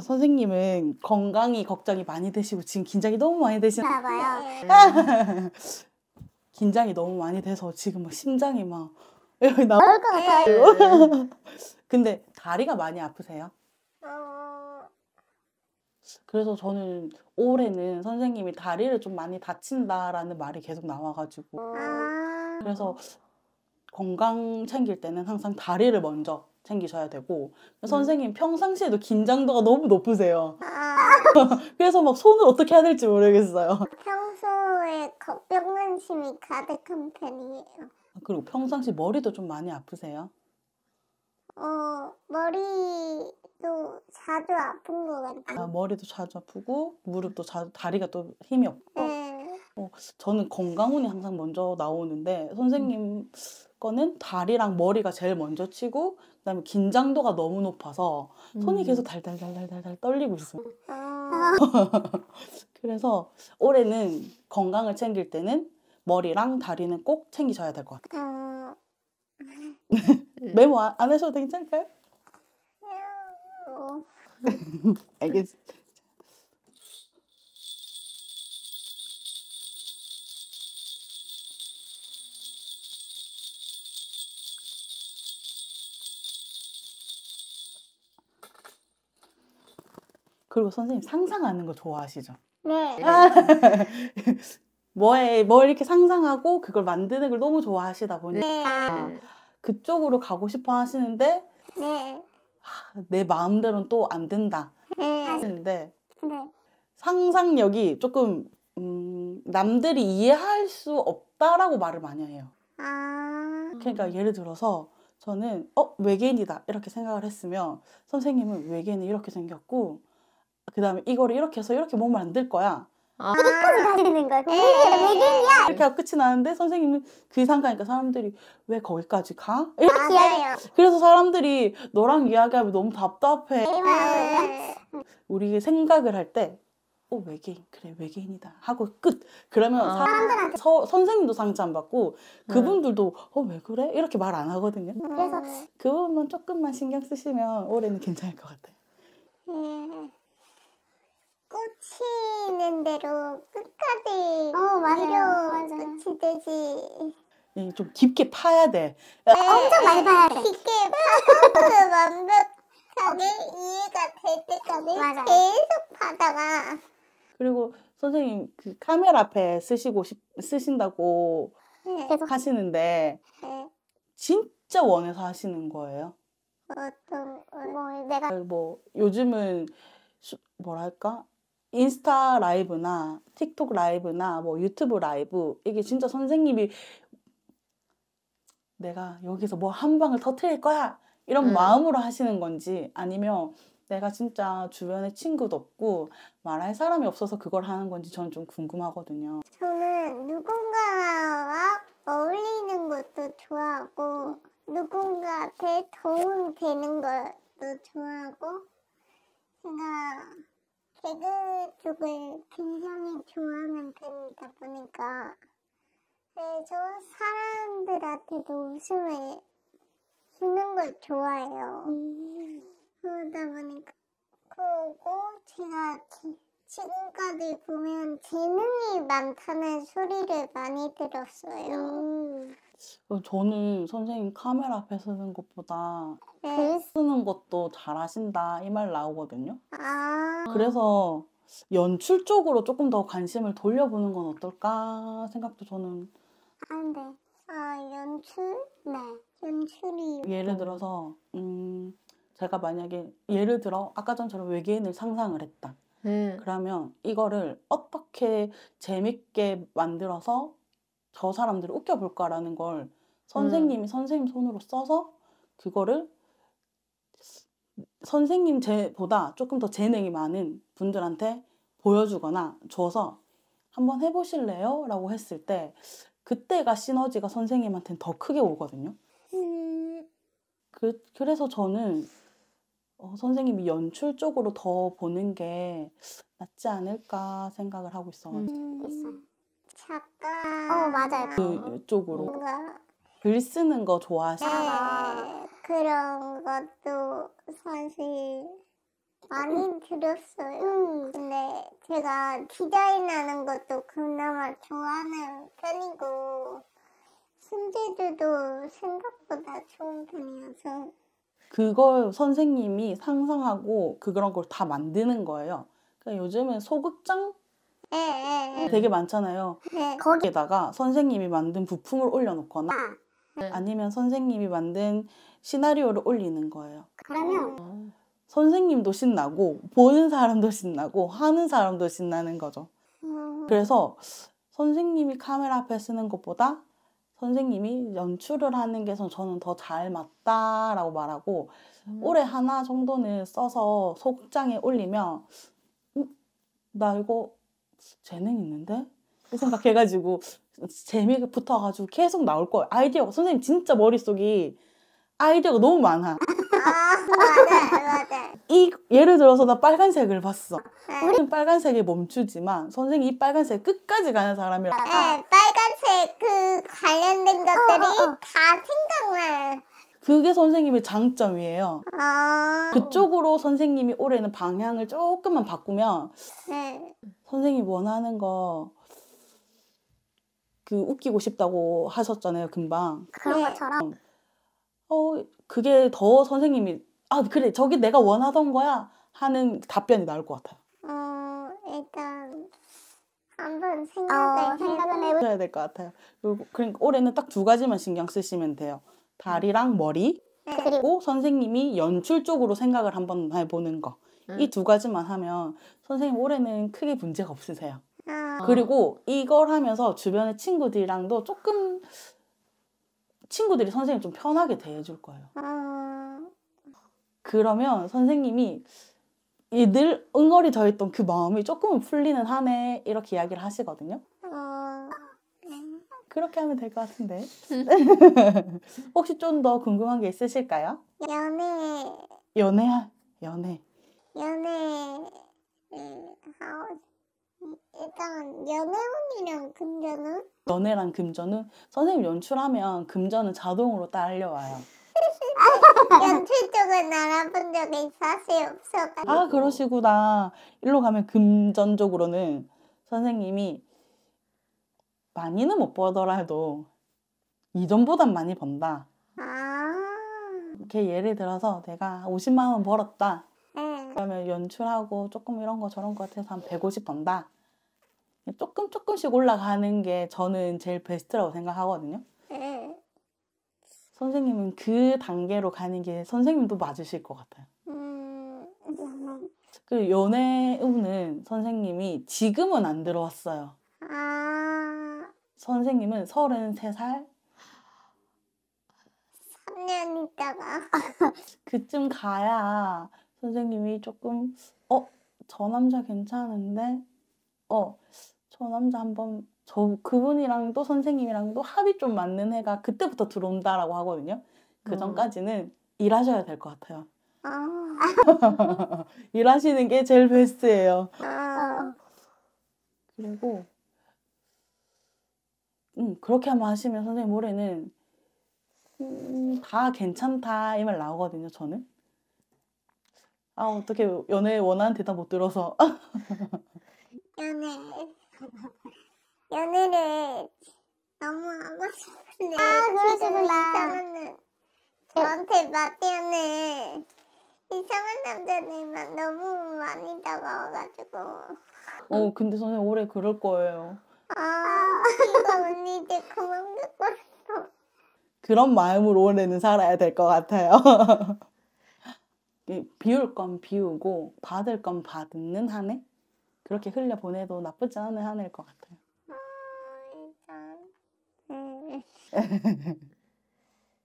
선생님은 건강이 걱정이 많이 되시고 지금 긴장이 너무 많이 되시나 봐요. 긴장이 너무 많이 돼서 지금 막 심장이 막 여기 나올 것 같아요. 근데 다리가 많이 아프세요? 어. 그래서 저는 올해는 선생님이 다리를 좀 많이 다친다라는 말이 계속 나와가지고 아. 그래서 건강 챙길 때는 항상 다리를 먼저 챙기셔야 되고 음. 선생님 평상시에도 긴장도가 너무 높으세요. 아. 그래서 막 손을 어떻게 해야 될지 모르겠어요. 평소에 걱정심이 가득한 편이에요. 아, 그리고 평상시 머리도 좀 많이 아프세요? 어 머리도 자주 아픈 것 같아요. 아, 머리도 자주 아프고 무릎도 자, 다리가 또 힘이 없고. 네. 어, 저는 건강운이 항상 먼저 나오는데 선생님 음. 거는 다리랑 머리가 제일 먼저 치고 그다음에 긴장도가 너무 높아서 손이 계속 음. 달달달달달달 떨리고 있어요. 아. 그래서 올해는 건강을 챙길 때는 머리랑 다리는 꼭 챙기셔야 될 것 같아요. 음. 메모 안 하셔도 괜찮을까요? 알겠습니다. 그리고 선생님 상상하는 거 좋아하시죠? 네. 뭐에 뭘 이렇게 상상하고 그걸 만드는 걸 너무 좋아하시다 보니까 네. 그쪽으로 가고 싶어 하시는데 네. 하, 내 마음대로는 또 안 된다 네. 하시는데 네. 상상력이 조금 음, 남들이 이해할 수 없다라고 말을 많이 해요. 아... 그러니까 예를 들어서 저는 어 외계인이다 이렇게 생각을 했으면 선생님은 외계인이 이렇게 생겼고 그 다음에 이거를 이렇게 해서 이렇게 몸을 만들 거야. 아. 아. 되는 거야. 이야 이렇게 하고 끝이 나는데 선생님은 그 이상 가니까 사람들이 왜 거기까지 가? 이렇게 맞아요. 그래서 사람들이 너랑 이야기하면 너무 답답해. 아. 우리 생각을 할때 어, 외계인. 그래, 외계인이다. 하고 끝. 그러면 아. 사람들한테 서, 선생님도 상처 안 받고 네. 그분들도 어, 왜 그래? 이렇게 말 안 하거든요. 그래서 아. 그 부분만 조금만 신경 쓰시면 올해는 괜찮을 것 같아요. 음. 되는 대로 끝까지 어, 맞아요. 맞아요. 끝이 되지. 좀 깊게 파야 돼. 네, 아, 엄청 많이 봐야 돼. 깊게 파고 완벽하게 이해가 될 때까지 맞아요. 계속 파다가 그리고 선생님 그 카메라 앞에 쓰시고 싶, 쓰신다고 네. 하시는데 네. 진짜 원해서 하시는 거예요? 어떤 뭐 내가 뭐 요즘은 뭐랄까 인스타 라이브나 틱톡 라이브나 뭐 유튜브 라이브 이게 진짜 선생님이 내가 여기서 뭐 한 방을 터트릴 거야 이런 음. 마음으로 하시는 건지 아니면 내가 진짜 주변에 친구도 없고 말할 사람이 없어서 그걸 하는 건지 저는 좀 궁금하거든요. 저는 누군가와 어울리는 것도 좋아하고 누군가한테 도움 되는 것도 좋아하고 그냥 개그 쪽을 굉장히 좋아하는 편이다 보니까 네, 저 사람들한테도 웃음을 주는 걸 좋아해요. 음. 그러다 보니까 그리고 제가 지금까지 보면 재능이 많다는 소리를 많이 들었어요. 음. 저는 선생님 카메라 앞에 서는 것보다 글 네. 쓰는 것도 잘하신다 이 말 나오거든요. 아. 그래서 연출 쪽으로 조금 더 관심을 돌려보는 건 어떨까 생각도 저는 안돼. 아, 네. 아 연출? 네. 연출이. 예를 들어서 음 제가 만약에 예를 들어 아까 전처럼 외계인을 상상을 했다. 음. 그러면 이거를 어떻게 재밌게 만들어서 저 사람들을 웃겨볼까라는 걸 선생님이 음. 선생님 손으로 써서 그거를 선생님 제보다 조금 더 재능이 많은 분들한테 보여주거나 줘서 한번 해보실래요? 라고 했을 때 그때가 시너지가 선생님한테는 더 크게 오거든요. 음. 그, 그래서 저는 어, 선생님이 연출 쪽으로 더 보는 게 낫지 않을까 생각을 하고 있어가지고. 음. 작가. 어 맞아요. 그쪽으로. 뭔가 글 쓰는 거 좋아하시나요? 네, 그런 것도 사실 많이 음. 들었어요. 음. 근데 제가 디자인하는 것도 그나마 좋아하는 편이고 심지들도 생각보다 좋은 편이어서 그걸 선생님이 상상하고 그런 걸 다 만드는 거예요. 그러니까 요즘은 소극장 네, 네, 네. 되게 많잖아요. 네. 거기에다가 선생님이 만든 부품을 올려놓거나 아. 네. 아니면 선생님이 만든 시나리오를 올리는 거예요. 그러면 어. 선생님도 신나고 보는 사람도 신나고 하는 사람도 신나는 거죠. 음. 그래서 선생님이 카메라 앞에 쓰는 것보다 선생님이 연출을 하는 게 저는 더 잘 맞다라고 말하고 음. 올해 하나 정도는 써서 속장에 올리면 음, 나 이거 재능 있는데 생각해가지고 재미가 붙어가지고 계속 나올 거예요. 아이디어가 선생님 진짜 머릿속이 아이디어가 너무 많아. 아, 이 예를 들어서 나 빨간색을 봤어. 네. 우리는 빨간색에 멈추지만 선생님이 빨간색 끝까지 가는 사람이라. 네, 빨간색 그 관련된 것들이 어, 어, 어. 다 생각나. 그게 선생님의 장점이에요. 아 그쪽으로 선생님이 올해는 방향을 조금만 바꾸면 네. 선생님이 원하는 거그 웃기고 싶다고 하셨잖아요, 금방. 그런 네. 것처럼. 어, 어, 그게 더 선생님이 아, 그래. 저게 내가 원하던 거야 하는 답변이 나올 것 같아요. 어, 일단 한번 생각을 어, 생각을 해 보셔야 될 것 같아요. 그리고 그러니까 올해는 딱 두 가지만 신경 쓰시면 돼요. 다리랑 머리. 네. 그리고 선생님이 연출 쪽으로 생각을 한번 해보는 거. 음. 이두 가지만 하면 선생님 올해는 크게 문제가 없으세요. 아. 그리고 이걸 하면서 주변의 친구들이랑도 조금 친구들이 선생님 좀 편하게 대해줄 거예요. 아. 그러면 선생님이 이늘 응어리 져 있던 그 마음이 조금은 풀리는 한해 이렇게 이야기를 하시거든요. 아. 그렇게 하면 될 것 같은데. 음. 혹시 좀 더 궁금한 게 있으실까요? 연애. 연애 연애. 연애 하고 일단 연애운이랑 금전은? 연애랑 금전은 선생님 연출하면 금전은 자동으로 딸려와요. 아, 연출 쪽은 알아본 적이 사실 없어가지고. 아 그러시구나. 일로 가면 금전 적으로는 선생님이 많이는 못 벌더라 도 이전보단 많이 번다. 아. 이 예를 들어서 내가 50만 원 벌었다. 그러면 연출하고 조금 이런 거 저런 거 같아서 한 150 번다. 조금 조금씩 올라가는 게 저는 제일 베스트라고 생각하거든요. 음. 선생님은 그 단계로 가는 게 선생님도 맞으실 것 같아요. 음. 그 연애운은 선생님이 지금은 안 들어왔어요. 아... 선생님은 33살 3년 있다가 그쯤 가야 선생님이 조금 어, 저 남자 괜찮은데 어, 저 남자 한번 저 그분이랑 또 선생님이랑 또 합이 좀 맞는 해가 그때부터 들어온다라고 하거든요. 그 음. 전까지는 일하셔야 될 것 같아요. 아. 일하시는 게 제일 베스트예요. 아. 그리고 음, 그렇게 한 번 하시면 선생님 올해는 음, 다 괜찮다 이 말 나오거든요. 저는 아 어떻게 연애 원하는 대답 못 들어서 연애 연애를 너무 하고 싶은데 아 그러시구나 저한테 맞티아는 이상한 남자들만 너무 많이 다가와가지고 어 근데 선생님 올해 그럴 거예요 아 이거 언니 이제 그만 듣고 싶어 그런 마음으로 올해는 살아야 될 것 같아요 비울 건 비우고 받을 건 받는 한 해? 그렇게 흘려 보내도 나쁘지 않은 하늘일것 같아요. 아, 음.